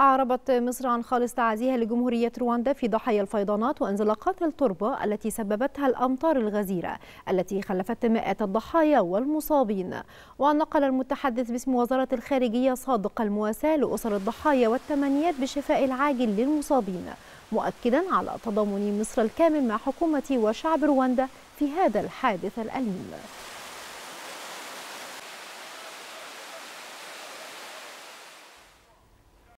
أعربت مصر عن خالص تعزيها لجمهورية رواندا في ضحايا الفيضانات وانزلاقات التربة التي سببتها الأمطار الغزيرة التي خلفت مئات الضحايا والمصابين ونقل المتحدث باسم وزارة الخارجية صادق المواساة لأسر الضحايا والتمنيات بالشفاء العاجل للمصابين مؤكدا على تضامن مصر الكامل مع حكومة وشعب رواندا في هذا الحادث الأليم